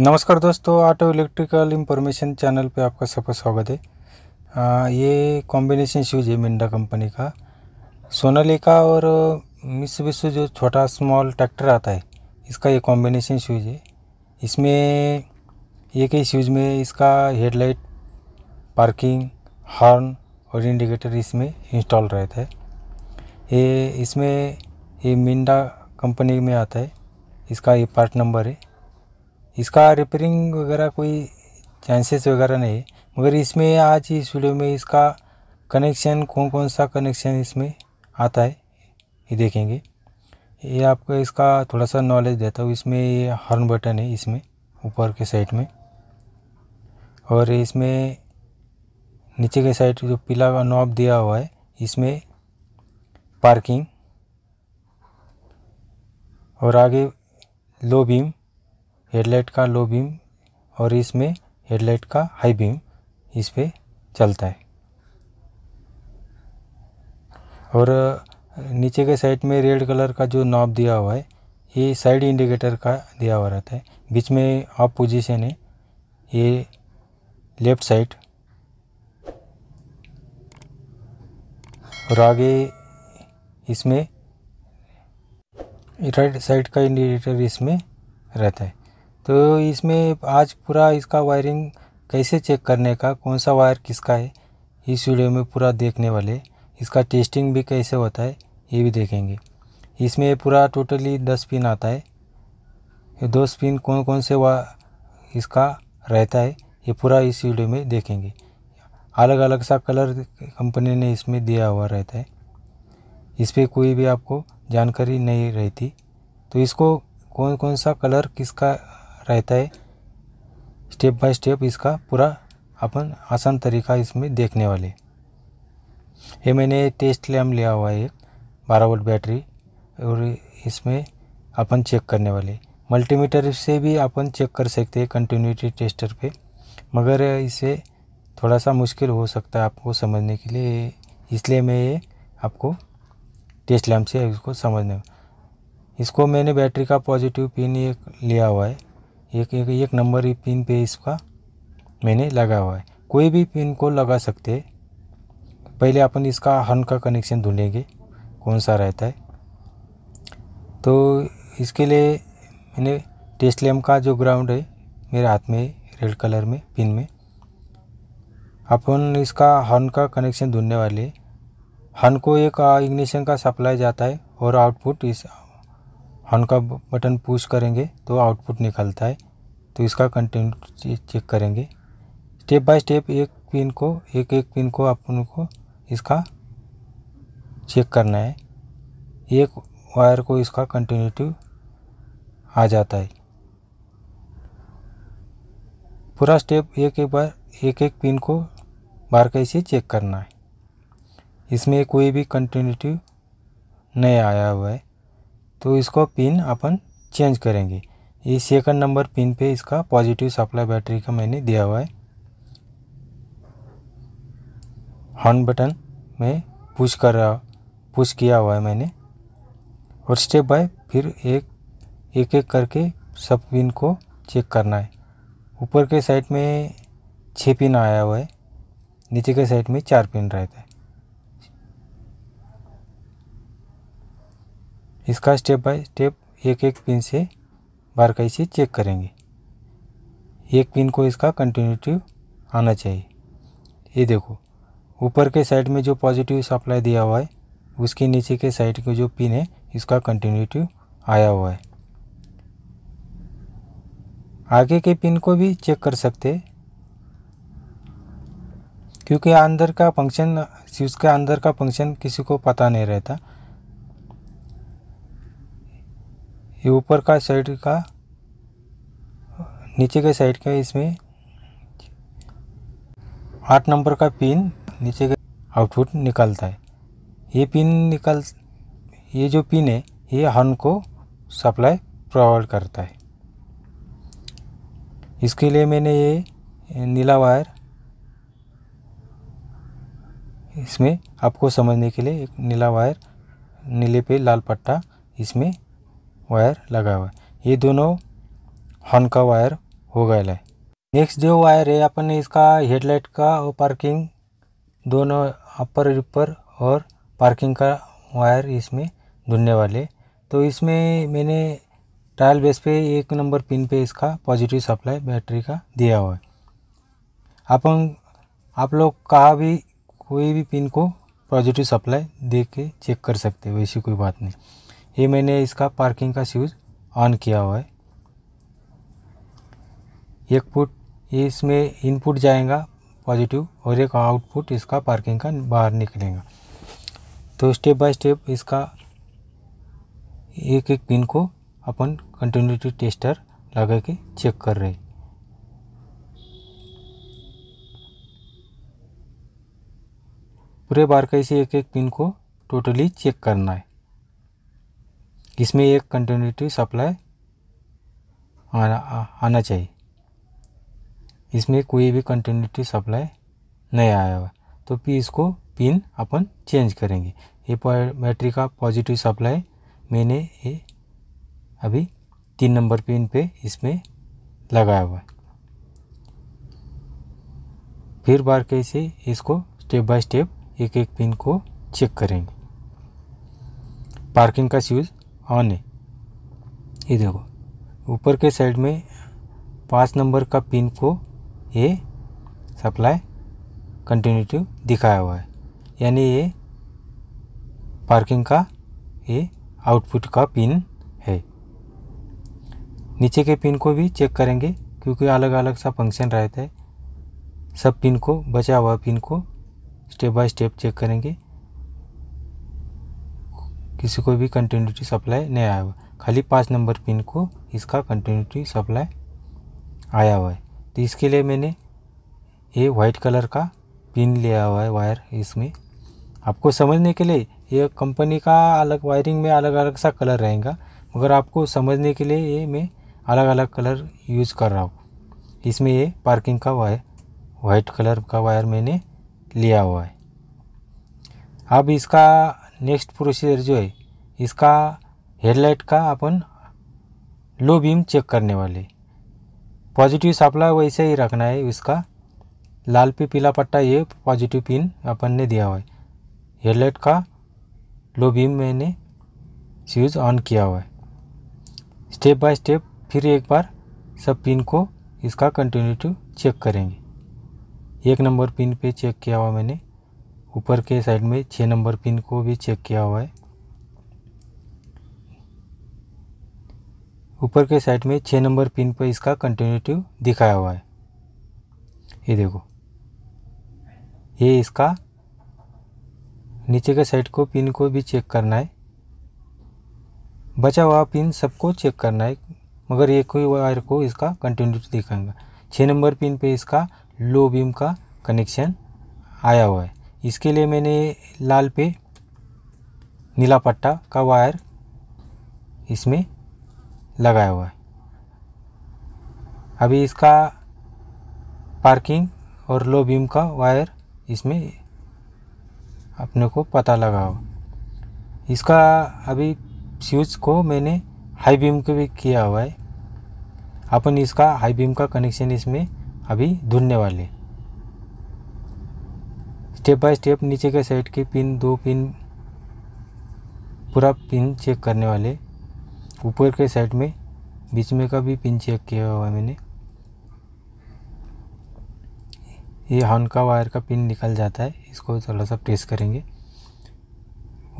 नमस्कार दोस्तों auto electrical information channel पे आपका सबका स्वागत है आ, ये कॉम्बिनेशन शूज़ है मिंडा कंपनी का सोनालिका और मिस विश्व जो छोटा स्मॉल ट्रैक्टर आता है इसका ये कॉम्बिनेशन शूज़ है इसमें एक ही शूज़ में इसका हेडलाइट पार्किंग हॉर्न और इंडिकेटर इसमें इंस्टॉल रहता है ये इसमें ये मिंडा कंपनी में आता है इसका ये पार्ट नंबर है इसका रिपेयरिंग वगैरह कोई चांसेस वगैरह नहीं मगर इसमें आज इस वीडियो में इसका कनेक्शन कौन कौन सा कनेक्शन इसमें आता है ये देखेंगे ये आपको इसका थोड़ा सा नॉलेज देता हूँ इसमें ये हॉर्न बटन है इसमें ऊपर के साइड में और इसमें नीचे के साइड जो पीला का नॉब दिया हुआ है इसमें पार्किंग और आगे लो बीम हेडलाइट का लो बीम और इसमें हेडलाइट का हाई बीम इस पर चलता है और नीचे के साइड में रेड कलर का जो नॉब दिया हुआ है ये साइड इंडिकेटर का दिया हुआ रहता है बीच में ऑफ पोजीशन है ये लेफ्ट साइड और आगे इसमें राइट साइड का इंडिकेटर इसमें रहता है तो इसमें आज पूरा इसका वायरिंग कैसे चेक करने का कौन सा वायर किसका है इस वीडियो में पूरा देखने वाले इसका टेस्टिंग भी कैसे होता है ये भी देखेंगे इसमें पूरा टोटली दस पिन आता है ये दो पिन कौन कौन से वा इसका रहता है ये पूरा इस वीडियो में देखेंगे अलग अलग सा कलर कंपनी ने इसमें दिया हुआ रहता है इस पर कोई भी आपको जानकारी नहीं रहती तो इसको कौन कौन सा कलर किसका रहता है स्टेप बाय स्टेप इसका पूरा अपन आसान तरीका इसमें देखने वाले ये मैंने टेस्ट लैम्प लिया हुआ है बारह वोल्ट बैटरी और इसमें अपन चेक करने वाले मल्टीमीटर से भी अपन चेक कर सकते हैं कंटिन्यूटी टेस्टर पे मगर इसे थोड़ा सा मुश्किल हो सकता है आपको समझने के लिए इसलिए मैं ये आपको टेस्ट लैम्प से इसको समझने इसको मैंने बैटरी का पॉजिटिव पिन एक लिया हुआ है एक एक एक नंबर ही पिन पे इसका मैंने लगा हुआ है कोई भी पिन को लगा सकते हैं पहले अपन इसका हन का कनेक्शन ढूंढेंगे कौन सा रहता है तो इसके लिए मैंने टेस्ट का जो ग्राउंड है मेरे हाथ में रेड कलर में पिन में अपन इसका हन का कनेक्शन ढूंढने वाले हन को एक इग्निशन का सप्लाई जाता है और आउटपुट इस हॉन का बटन पुश करेंगे तो आउटपुट निकलता है तो इसका कंटेंट चेक करेंगे स्टेप बाय स्टेप एक पिन को एक एक पिन को अपन को इसका चेक करना है एक वायर को इसका कंटिन्यूटिव आ जाता है पूरा स्टेप एक एक बार एक एक पिन को बार कैसे चेक करना है इसमें कोई भी कंटिन्यूटिव नहीं आया हुआ है तो इसको पिन अपन चेंज करेंगे ये सेकंड नंबर पिन पे इसका पॉजिटिव सप्लाई बैटरी का मैंने दिया हुआ है हॉर्न बटन में पुश कर रहा पुश किया हुआ है मैंने और स्टेप बाय फिर एक एक एक करके सब पिन को चेक करना है ऊपर के साइड में छः पिन आया हुआ है नीचे के साइड में चार पिन रहता है इसका स्टेप बाय स्टेप एक एक पिन से बार कैसे चेक करेंगे एक पिन को इसका कंटिन्यूटिव आना चाहिए ये देखो ऊपर के साइड में जो पॉजिटिव सप्लाई दिया हुआ है उसके नीचे के साइड के जो पिन है इसका कंटिन्यूटिव आया हुआ है आगे के पिन को भी चेक कर सकते हैं क्योंकि अंदर का फंक्शन स्विच के अंदर का फंक्शन किसी को पता नहीं रहता ये ऊपर का साइड का नीचे के साइड का इसमें आठ नंबर का पिन नीचे का आउटपुट निकलता है ये पिन निकल ये जो पिन है ये हॉर्न को सप्लाई प्रोवाइड करता है इसके लिए मैंने ये नीला वायर इसमें आपको समझने के लिए एक नीला वायर नीले पे लाल पट्टा इसमें वायर लगा हुआ है ये दोनों हॉर्न का वायर हो गया है नेक्स्ट जो वायर है अपन इसका हेडलाइट का और पार्किंग दोनों अपर ऊपर और पार्किंग का वायर इसमें ढूंढने वाले तो इसमें मैंने ट्रायल बेस पे एक नंबर पिन पे इसका पॉजिटिव सप्लाई बैटरी का दिया हुआ है अपन आप लोग कहा भी कोई भी पिन को पॉजिटिव सप्लाई दे के चेक कर सकते हो ऐसी कोई बात नहीं ये मैंने इसका पार्किंग का शूज़ ऑन किया हुआ है एक पुट इसमें इनपुट जाएगा पॉजिटिव और एक आउटपुट इसका पार्किंग का बाहर निकलेगा तो स्टेप बाय स्टेप इसका एक एक पिन को अपन कंटिन्यूटी टेस्टर लगा के चेक कर रहे हैं पूरे का इसे एक एक पिन को टोटली चेक करना है इसमें एक कंटिन्यूटी सप्लाई आना आना चाहिए इसमें कोई भी कंटिन्यूटी सप्लाई नहीं आया हुआ तो फिर इसको पिन अपन चेंज करेंगे ये बैटरी का पॉजिटिव सप्लाई मैंने ये अभी तीन नंबर पिन पे इसमें लगाया हुआ फिर बार कैसे इसको स्टेप बाय स्टेप एक एक पिन को चेक करेंगे पार्किंग का शूज़ ऑन हाँ, है ये देखो ऊपर के साइड में पाँच नंबर का पिन को ये सप्लाई कंटिन्यूटिव दिखाया हुआ है यानी ये पार्किंग का ये आउटपुट का पिन है नीचे के पिन को भी चेक करेंगे क्योंकि अलग अलग सा फंक्शन रहता है सब पिन को बचा हुआ पिन को स्टेप बाय स्टेप चेक करेंगे किसी को भी कंटिन्यूटी सप्लाई नहीं आया हुआ खाली पाँच नंबर पिन को इसका कंटिन्यूटी सप्लाई आया हुआ है तो इसके लिए मैंने ये वाइट कलर का पिन लिया हुआ है वायर इसमें आपको समझने के लिए ये कंपनी का अलग वायरिंग में अलग अलग सा कलर रहेगा मगर आपको समझने के लिए ये मैं अलग अलग कलर यूज कर रहा हूँ इसमें ये पार्किंग का वायर वाइट कलर का वायर मैंने लिया हुआ है अब इसका नेक्स्ट प्रोसीजर जो है इसका हेडलाइट का अपन लो बीम चेक करने वाले पॉजिटिव सप्लाई वैसे ही रखना है इसका लाल पे पीला पट्टा ये पॉजिटिव पिन अपन ने दिया हुआ है हेडलाइट का लो बीम मैंने स्विच ऑन किया हुआ है स्टेप बाय स्टेप फिर एक बार सब पिन को इसका कंटिन्यूटिव चेक करेंगे एक नंबर पिन पे चेक किया हुआ मैंने ऊपर के साइड में छः नंबर पिन को भी चेक किया हुआ है ऊपर के साइड में छः नंबर पिन पर इसका कंटिन्यूटिव दिखाया हुआ है ये देखो ये इसका नीचे के साइड को पिन को भी चेक करना है बचा हुआ पिन सबको चेक करना है मगर एक ही वायर को इसका कंटिन्यूटी दिखाएंगे छः नंबर पिन पे इसका लो बीम का कनेक्शन आया हुआ है इसके लिए मैंने लाल पे नीला पट्टा का वायर इसमें लगाया हुआ है अभी इसका पार्किंग और लो बीम का वायर इसमें अपने को पता लगा हो इसका अभी स्विच को मैंने हाई बीम के भी किया हुआ है अपन इसका हाई बीम का कनेक्शन इसमें अभी ढूंढने वाले स्टेप बाय स्टेप नीचे के साइड के पिन दो पिन पूरा पिन चेक करने वाले ऊपर के साइड में बीच में का भी पिन चेक किया हुआ है मैंने ये हॉर्न का वायर का पिन निकल जाता है इसको थोड़ा सा प्रेस करेंगे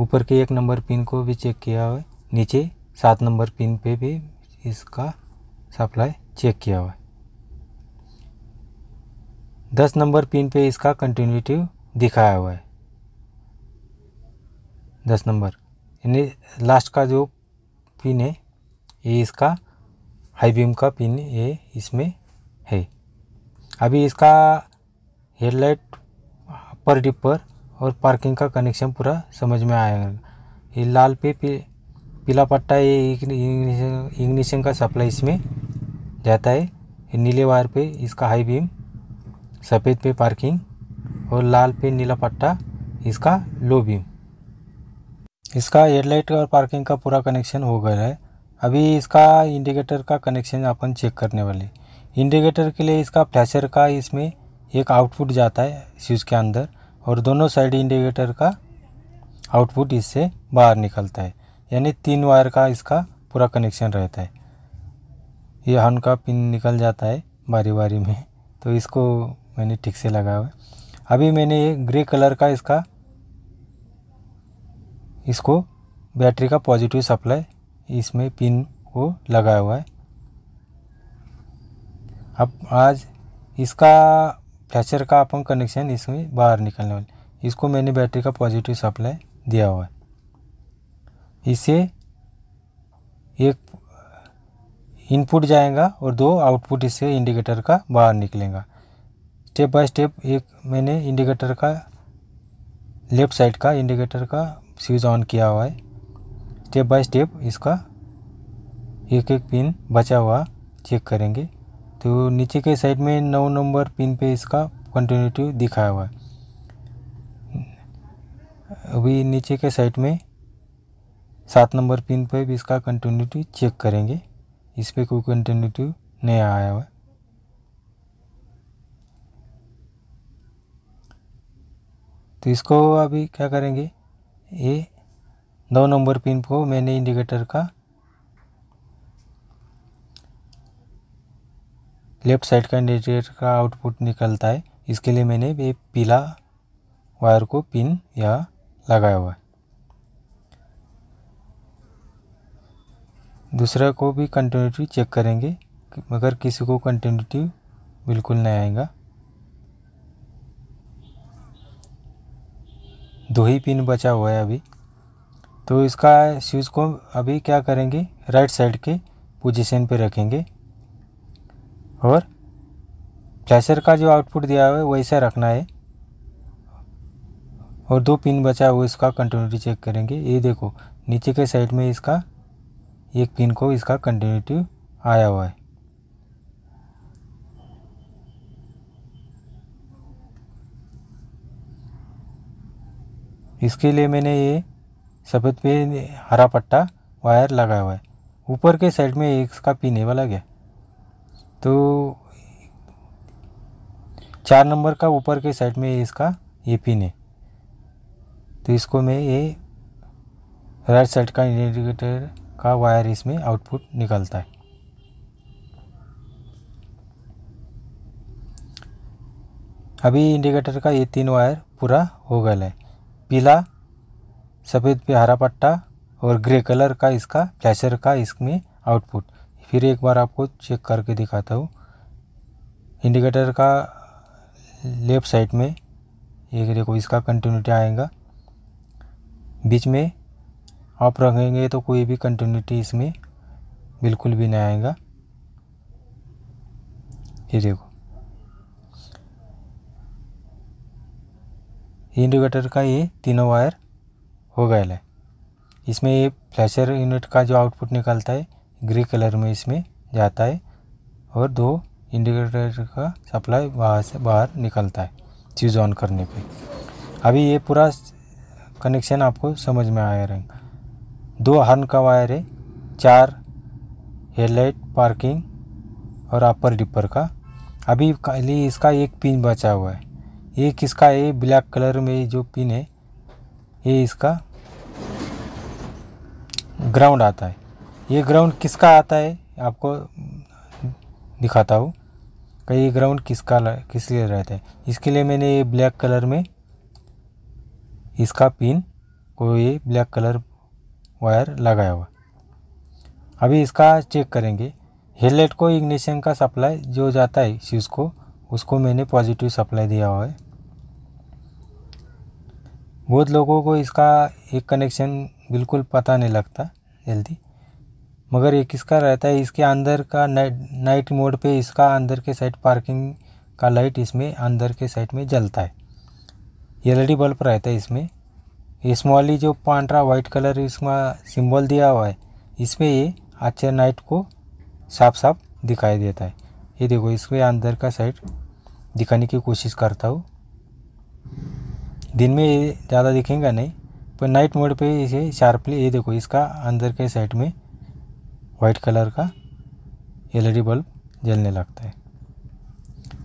ऊपर के एक नंबर पिन को भी चेक किया हुआ है नीचे सात नंबर पिन पे भी इसका सप्लाई चेक किया हुआ है दस नंबर पिन पे इसका कंटिन्यूटिव दिखाया हुआ है दस नंबर यानी लास्ट का जो पिन है ये इसका हाई बीम का पिन ये इसमें है अभी इसका हेडलाइट पर डिप पर और पार्किंग का कनेक्शन पूरा समझ में आएगा ये लाल पे पीला पट्टा ये इग्निशन का सप्लाई इसमें जाता है नीले वायर पे इसका हाई बीम सफ़ेद पे पार्किंग और लाल पे नीला पट्टा इसका लो बीम इसका हेडलाइट और पार्किंग का पूरा कनेक्शन हो गया है अभी इसका इंडिकेटर का कनेक्शन अपन चेक करने वाले इंडिकेटर के लिए इसका फ्लैशर का इसमें एक आउटपुट जाता है स्विच के अंदर और दोनों साइड इंडिकेटर का आउटपुट इससे बाहर निकलता है यानी तीन वायर का इसका पूरा कनेक्शन रहता है ये हॉर्न का पिन निकल जाता है बारी बारी में तो इसको मैंने ठीक से लगाया हुआ अभी मैंने ये ग्रे कलर का इसका इसको बैटरी का पॉजिटिव सप्लाई इसमें पिन को लगाया हुआ है अब आज इसका फ्लैचर का अपन कनेक्शन इसमें बाहर निकलने वाले इसको मैंने बैटरी का पॉजिटिव सप्लाई दिया हुआ है इसे एक इनपुट जाएगा और दो आउटपुट इससे इंडिकेटर का बाहर निकलेगा स्टेप बाय स्टेप एक मैंने इंडिकेटर का लेफ़्ट साइड का इंडिकेटर का स्विच ऑन किया हुआ है स्टेप बाय स्टेप इसका एक एक पिन बचा हुआ चेक करेंगे तो नीचे के साइड में नौ नंबर पिन पे इसका कंटिन्यूटी दिखाया हुआ है अभी नीचे के साइड में सात नंबर पिन पे भी इसका कंटिन्यूटी चेक करेंगे इस पर कोई कंटिन्यूटी नहीं आया हुआ है तो इसको अभी क्या करेंगे ये दो नंबर पिन को मैंने इंडिकेटर का लेफ्ट साइड का इंडिकेटर का आउटपुट निकलता है इसके लिए मैंने ये पीला वायर को पिन यहाँ लगाया हुआ है दूसरा को भी कंटिन्यूटी चेक करेंगे मगर किसी को कंटिन्यूटी बिल्कुल नहीं आएगा दो ही पिन बचा हुआ है अभी तो इसका शूज़ को अभी क्या करेंगे राइट साइड के पोजीशन पे रखेंगे और फ्लैशर का जो आउटपुट दिया हुआ है वैसा रखना है और दो पिन बचा हुआ इसका कंटिन्यूटी चेक करेंगे ये देखो नीचे के साइड में इसका एक पिन को इसका कंटिन्यूटी आया हुआ है इसके लिए मैंने ये सफ़ेद पे हरा पट्टा वायर लगाया हुआ है ऊपर के साइड में इसका पीने वाला गया तो चार नंबर का ऊपर के साइड में इसका ये पिन है तो इसको मैं ये राइट साइड का इंडिकेटर का वायर इसमें आउटपुट निकलता है अभी इंडिकेटर का ये तीन वायर पूरा हो गया है पीला सफ़ेद पे हरा पट्टा और ग्रे कलर का इसका फ्लैशर का इसमें आउटपुट फिर एक बार आपको चेक करके दिखाता हूँ इंडिकेटर का लेफ़्ट साइड में एक देखो इसका कंटिन्यूटी आएगा बीच में आप रखेंगे तो कोई भी कंटिन्यूटी इसमें बिल्कुल भी नहीं आएगा ये देखो इंडिकेटर का ये तीनों वायर हो गया है इसमें ये फ्लैशर यूनिट का जो आउटपुट निकलता है ग्रे कलर में इसमें जाता है और दो इंडिकेटर का सप्लाई बाहर से बाहर निकलता है चीज ऑन करने पे अभी ये पूरा कनेक्शन आपको समझ में आया रहेगा दो हर्न का वायर है चार हेडलाइट पार्किंग और अपर डिपर का अभी खाली इसका एक पिन बचा हुआ है ये किसका ये ब्लैक कलर में जो पिन है ये इसका ग्राउंड आता है ये ग्राउंड किसका आता है आपको दिखाता हूँ कई ग्राउंड किसका किस लिए रहता है इसके लिए मैंने ये ब्लैक कलर में इसका पिन को ये ब्लैक कलर वायर लगाया हुआ अभी इसका चेक करेंगे हेडलाइट को इग्निशन का सप्लाई जो जाता है शीज को उसको मैंने पॉजिटिव सप्लाई दिया हुआ है बहुत लोगों को इसका एक कनेक्शन बिल्कुल पता नहीं लगता जल्दी मगर एक इसका रहता है इसके अंदर का नाइट नाइट मोड पे इसका अंदर के साइड पार्किंग का लाइट इसमें अंदर के साइड में जलता है एलईडी बल्ब e रहता है इसमें स्मॉली जो पांड्रा वाइट कलर इसमें सिंबल दिया हुआ है इसमें ये अच्छे नाइट को साफ साफ दिखाई देता है ये देखो इसमें अंदर का साइड दिखाने की कोशिश करता हूँ दिन में ये ज़्यादा दिखेगा नहीं पर नाइट मोड पे इसे शार्पली ये देखो इसका अंदर के साइड में वाइट कलर का एलईडी बल्ब e जलने लगता है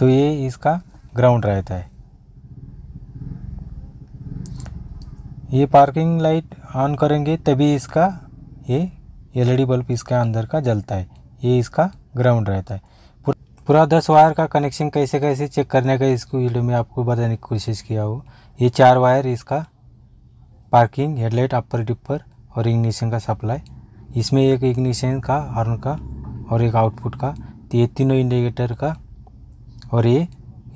तो ये इसका ग्राउंड रहता है ये पार्किंग लाइट ऑन करेंगे तभी इसका ये एलईडी बल्ब e इसके अंदर का जलता है ये इसका ग्राउंड रहता है पूरा दस वायर का कनेक्शन कैसे कैसे चेक करने का इसको वीडियो में आपको बताने की कोशिश किया हो ये चार वायर इसका पार्किंग हेडलाइट अपर डिपर और इग्निशन का सप्लाई इसमें एक इग्निशन का हॉर्न का और एक आउटपुट का तो ये तीनों इंडिकेटर का और ये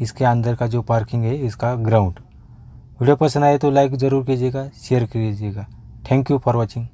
इसके अंदर का जो पार्किंग है इसका ग्राउंड वीडियो पसंद आए तो लाइक ज़रूर कीजिएगा शेयर कीजिएगा थैंक यू फॉर वॉचिंग